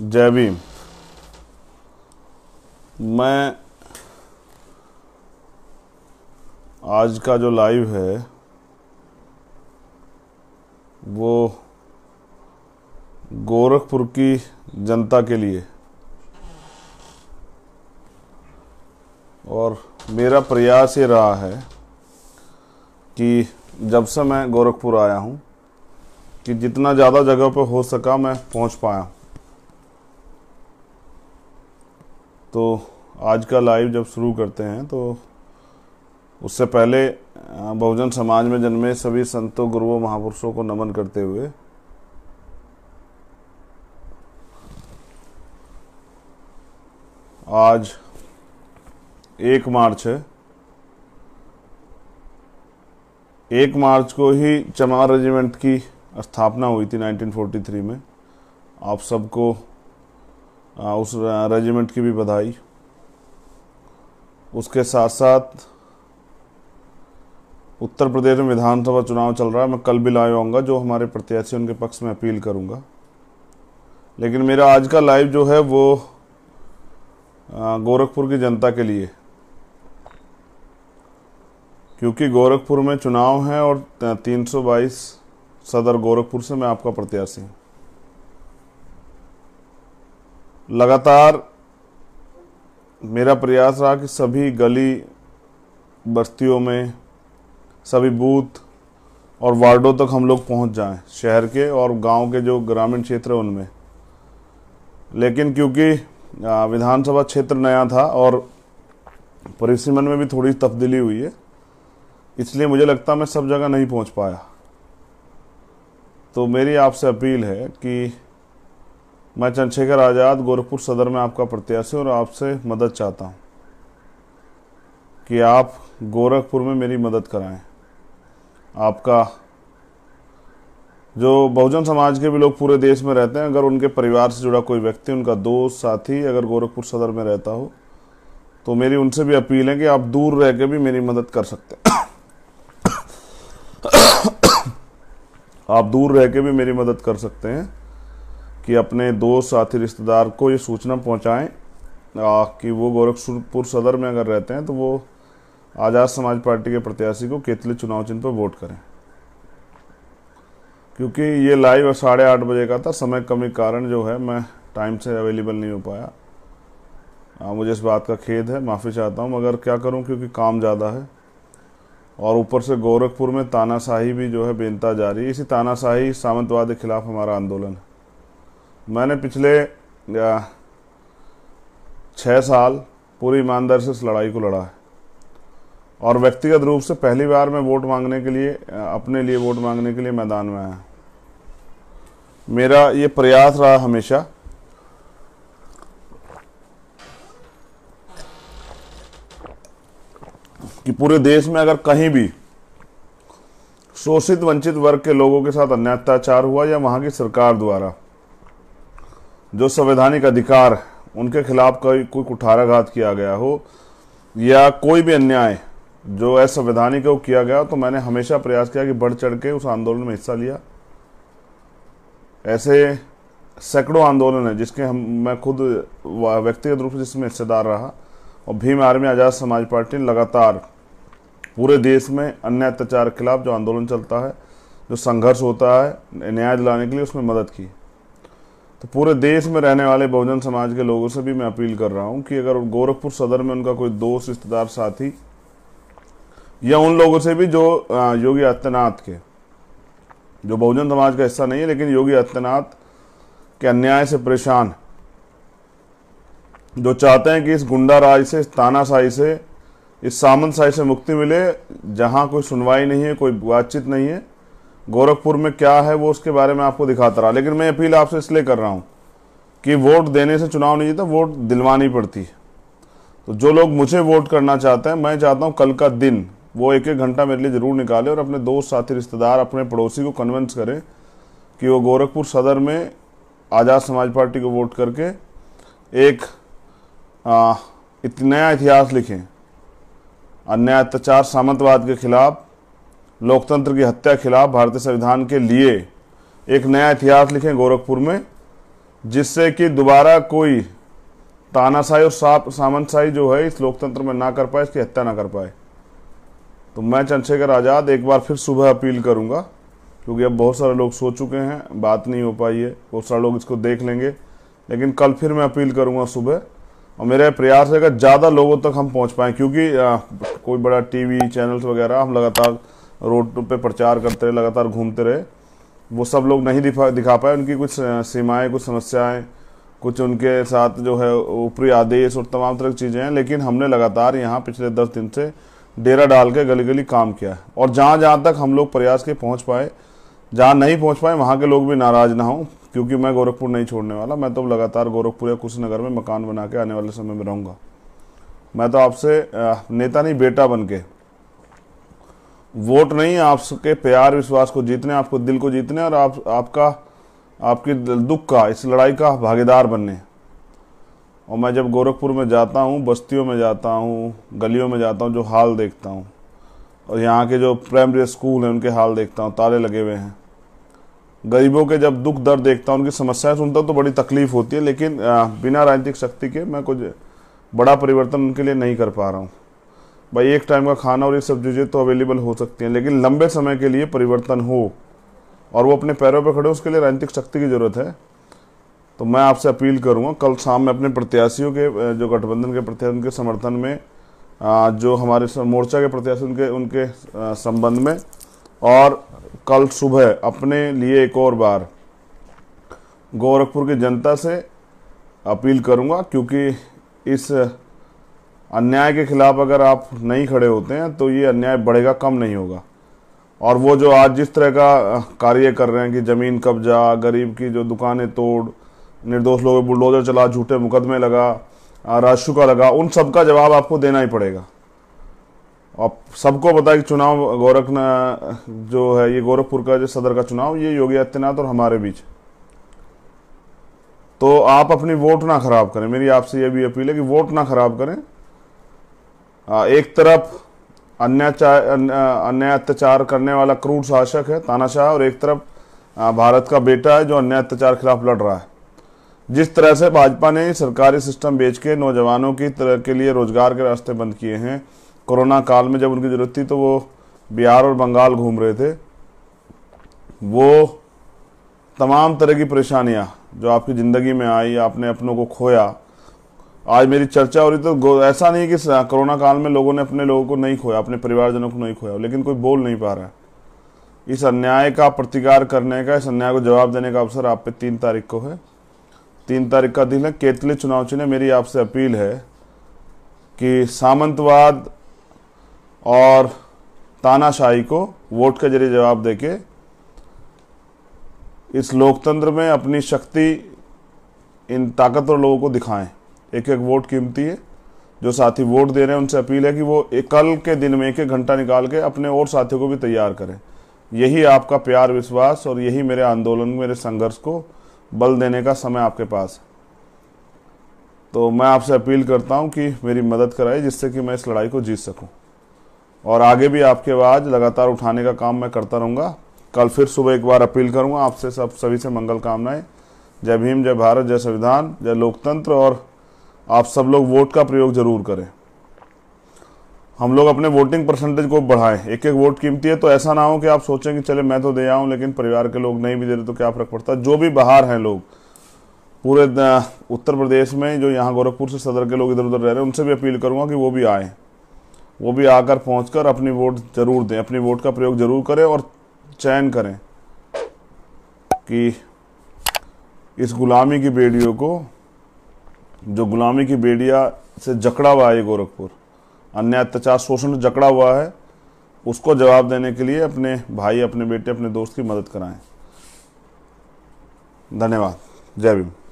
जय भीम मैं आज का जो लाइव है वो गोरखपुर की जनता के लिए और मेरा प्रयास ये रहा है कि जब से मैं गोरखपुर आया हूँ कि जितना ज़्यादा जगह पर हो सका मैं पहुँच पाया हूँ तो आज का लाइव जब शुरू करते हैं तो उससे पहले बहुजन समाज में जन्मे सभी संतों गुरुओं महापुरुषों को नमन करते हुए आज एक मार्च है एक मार्च को ही चमार रेजिमेंट की स्थापना हुई थी 1943 में आप सबको उस रेजिमेंट की भी बधाई उसके साथ साथ उत्तर प्रदेश में विधानसभा चुनाव चल रहा है मैं कल भी लाइव आऊँगा जो हमारे प्रत्याशी उनके पक्ष में अपील करूँगा लेकिन मेरा आज का लाइव जो है वो गोरखपुर की जनता के लिए क्योंकि गोरखपुर में चुनाव है और 322 सदर गोरखपुर से मैं आपका प्रत्याशी हूँ लगातार मेरा प्रयास रहा कि सभी गली बस्तियों में सभी बूथ और वार्डों तक हम लोग पहुंच जाएं शहर के और गांव के जो ग्रामीण क्षेत्र हैं उनमें लेकिन क्योंकि विधानसभा क्षेत्र नया था और परिसीमन में भी थोड़ी तब्दीली हुई है इसलिए मुझे लगता मैं सब जगह नहीं पहुंच पाया तो मेरी आपसे अपील है कि मैं चंद्रशेखर आज़ाद गोरखपुर सदर में आपका प्रत्याशी और आपसे मदद चाहता हूँ कि आप गोरखपुर में मेरी मदद कराएं आपका जो बहुजन समाज के भी लोग पूरे देश में रहते हैं अगर उनके परिवार से जुड़ा कोई व्यक्ति उनका दोस्त साथी अगर गोरखपुर सदर में रहता हो तो मेरी उनसे भी अपील है कि आप दूर रह के भी मेरी मदद कर सकते हैं आप दूर रह के भी मेरी मदद कर सकते हैं कि अपने दोस्त साथी रिश्तेदार को ये सूचना पहुँचाएँ कि वो गोरखपुर सदर में अगर रहते हैं तो वो आज़ाद समाज पार्टी के प्रत्याशी को केतले चुनाव चिन्ह पर वोट करें क्योंकि ये लाइव साढ़े आठ बजे का था समय कमी कारण जो है मैं टाइम से अवेलेबल नहीं हो पाया आ, मुझे इस बात का खेद है माफ़ी चाहता हूँ मगर क्या करूँ क्योंकि काम ज़्यादा है और ऊपर से गोरखपुर में तानाशाही भी जो है बेनता जारी इसी तानाशाही सामंतवाद के खिलाफ हमारा आंदोलन है मैंने पिछले छः साल पूरी ईमानदारी से इस लड़ाई को लड़ा है और व्यक्तिगत रूप से पहली बार मैं वोट मांगने के लिए अपने लिए वोट मांगने के लिए मैदान में आया मेरा ये प्रयास रहा हमेशा कि पूरे देश में अगर कहीं भी शोषित वंचित वर्ग के लोगों के साथ अन्याय अत्याचार हुआ या वहां की सरकार द्वारा जो संवैधानिक अधिकार उनके खिलाफ कोई कोई कुठाराघात किया गया हो या कोई भी अन्याय जो असंवैधानिक है वो किया गया तो मैंने हमेशा प्रयास किया कि बढ़ चढ़ के उस आंदोलन में हिस्सा लिया ऐसे सैकड़ों आंदोलन है जिसके हम मैं खुद व्यक्तिगत रूप से जिसमें हिस्सेदार रहा और भीम आर्मी आज़ाद समाज पार्टी ने लगातार पूरे देश में अन्य अत्याचार के खिलाफ जो आंदोलन चलता है जो संघर्ष होता है न्याय दिलाने के लिए उसमें मदद की तो पूरे देश में रहने वाले बहुजन समाज के लोगों से भी मैं अपील कर रहा हूं कि अगर गोरखपुर सदर में उनका कोई दोस्त रिश्तेदार साथी या उन लोगों से भी जो योगी आदित्यनाथ के जो बहुजन समाज का हिस्सा नहीं है लेकिन योगी आदित्यनाथ के अन्याय से परेशान जो चाहते हैं कि इस गुंडा राज से इस तानाशाही से इस सामंतशाही से मुक्ति मिले जहां कोई सुनवाई नहीं है कोई बातचीत नहीं है गोरखपुर में क्या है वो उसके बारे में आपको दिखाता रहा लेकिन मैं अपील आपसे इसलिए कर रहा हूँ कि वोट देने से चुनाव नहीं जीता वोट दिलवानी पड़ती है तो जो लोग मुझे वोट करना चाहते हैं मैं चाहता हूँ कल का दिन वो एक एक घंटा मेरे लिए ज़रूर निकाले और अपने दोस्त साथी रिश्तेदार अपने पड़ोसी को कन्विंस करें कि वो गोरखपुर सदर में आज़ाद समाज पार्टी को वोट करके एक नया इतिहास लिखें अन्याय अत्याचार सामंतवाद के खिलाफ लोकतंत्र की हत्या खिलाफ भारतीय संविधान के लिए एक नया इतिहास लिखें गोरखपुर में जिससे कि दोबारा कोई तानाशाही और साप सामंतशाही जो है इस लोकतंत्र में ना कर पाए इसकी हत्या ना कर पाए तो मैं चंद्रशेखर आज़ाद एक बार फिर सुबह अपील करूंगा क्योंकि अब बहुत सारे लोग सो चुके हैं बात नहीं हो पाई है बहुत सारे लोग इसको देख लेंगे लेकिन कल फिर मैं अपील करूंगा सुबह और मेरा प्रयास है कि ज़्यादा लोगों तक हम पहुंच पाएँ क्योंकि आ, कोई बड़ा टीवी चैनल्स वगैरह हम लगातार रोड पे प्रचार करते रहे लगातार घूमते रहे वो सब लोग नहीं दिखा दिखा पाए उनकी कुछ सीमाएं कुछ समस्याएं कुछ उनके साथ जो है ऊपरी आदेश और तमाम तरह की चीज़ें हैं लेकिन हमने लगातार यहाँ पिछले दस दिन से डेरा डाल के गली गली काम किया है और जहाँ जहाँ तक हम लोग प्रयास के पहुँच पाए जहाँ नहीं पहुँच पाए वहाँ के लोग भी नाराज़ ना हों क्योंकि मैं गोरखपुर नहीं छोड़ने वाला मैं तो लगातार गोरखपुर या कुशीनगर में मकान बना के आने वाले समय में रहूँगा मैं तो आपसे नेता नहीं बेटा बन के वोट नहीं आपके प्यार विश्वास को जीतने आपको दिल को जीतने और आप आपका आपकी दुख का इस लड़ाई का भागीदार बनने और मैं जब गोरखपुर में जाता हूँ बस्तियों में जाता हूँ गलियों में जाता हूँ जो हाल देखता हूँ और यहाँ के जो प्राइमरी स्कूल हैं उनके हाल देखता हूँ ताले लगे हुए हैं गरीबों के जब दुख दर्द देखता हूँ उनकी समस्याएं सुनता हूँ तो बड़ी तकलीफ होती है लेकिन बिना राजनीतिक शक्ति के मैं कुछ बड़ा परिवर्तन उनके लिए नहीं कर पा रहा हूँ भाई एक टाइम का खाना और ये सब चीज़ें तो अवेलेबल हो सकती हैं लेकिन लंबे समय के लिए परिवर्तन हो और वो अपने पैरों पर खड़े उसके लिए राजनीतिक शक्ति की ज़रूरत है तो मैं आपसे अपील करूँगा कल शाम में अपने प्रत्याशियों के जो गठबंधन के प्रत्याशी उनके समर्थन में जो हमारे मोर्चा के प्रत्याशी उनके उनके संबंध में और कल सुबह अपने लिए एक और बार गोरखपुर की जनता से अपील करूँगा क्योंकि इस अन्याय के खिलाफ अगर आप नहीं खड़े होते हैं तो ये अन्याय बढ़ेगा कम नहीं होगा और वो जो आज जिस तरह का कार्य कर रहे हैं कि ज़मीन कब्जा गरीब की जो दुकानें तोड़ निर्दोष लोगों बुलडोजर चला झूठे मुकदमे लगा राशु का लगा उन सब का जवाब आपको देना ही पड़ेगा और सबको पता है कि चुनाव गोरखना जो है ये गोरखपुर का जो सदर का चुनाव ये योगी आदित्यनाथ और हमारे बीच तो आप अपनी वोट ना ख़राब करें मेरी आपसे ये भी अपील है कि वोट ना ख़राब करें एक तरफ अन्याचार अन्याय अत्याचार करने वाला क्रूर शासक है तानाशाह और एक तरफ भारत का बेटा है जो अन्याय अत्याचार खिलाफ लड़ रहा है जिस तरह से भाजपा ने सरकारी सिस्टम बेच के नौजवानों की तरह के लिए रोजगार के रास्ते बंद किए हैं कोरोना काल में जब उनकी ज़रूरत थी तो वो बिहार और बंगाल घूम रहे थे वो तमाम तरह की परेशानियाँ जो आपकी ज़िंदगी में आई आपने अपनों को खोया आज मेरी चर्चा हो रही तो ऐसा नहीं कि कोरोना काल में लोगों ने अपने लोगों को नहीं खोया अपने परिवारजनों को नहीं खोया लेकिन कोई बोल नहीं पा रहा है इस अन्याय का प्रतिकार करने का इस अन्याय को जवाब देने का अवसर आप पे तीन तारीख को है तीन तारीख का दिन है केतली चुनाव चिन्ह मेरी आपसे अपील है कि सामंतवाद और तानाशाही को वोट के जरिए जवाब देके इस लोकतंत्र में अपनी शक्ति इन ताकतवर लोगों को दिखाएं एक एक वोट कीमती है जो साथी वोट दे रहे हैं उनसे अपील है कि वो एक कल के दिन में एक एक घंटा निकाल के अपने और साथियों को भी तैयार करें यही आपका प्यार विश्वास और यही मेरे आंदोलन मेरे संघर्ष को बल देने का समय आपके पास है तो मैं आपसे अपील करता हूं कि मेरी मदद कराए जिससे कि मैं इस लड़ाई को जीत सकूं और आगे भी आपकी आवाज़ लगातार उठाने का काम मैं करता रहूंगा कल फिर सुबह एक बार अपील करूंगा आपसे सब सभी से मंगल कामनाएं जय भीम जय भारत जय संविधान जय लोकतंत्र और आप सब लोग वोट का प्रयोग जरूर करें हम लोग अपने वोटिंग परसेंटेज को बढ़ाएं एक एक वोट कीमती है तो ऐसा ना हो कि आप सोचें कि चले मैं तो दे आऊं लेकिन परिवार के लोग नहीं भी दे रहे तो क्या फ़र्क पड़ता जो भी बाहर हैं लोग पूरे उत्तर प्रदेश में जो यहाँ गोरखपुर से सदर के लोग इधर उधर रह रहे हैं उनसे भी अपील करूँगा कि वो भी आए वो भी आकर पहुँच अपनी वोट ज़रूर दें अपनी वोट का प्रयोग ज़रूर करें और चयन करें कि इस गुलामी की बेड़ियों को जो गुलामी की बेड़िया से जकड़ा हुआ है गोरखपुर अन्य अत्याचार शोषण जकड़ा हुआ है उसको जवाब देने के लिए अपने भाई अपने बेटे अपने दोस्त की मदद कराएं धन्यवाद जय भीम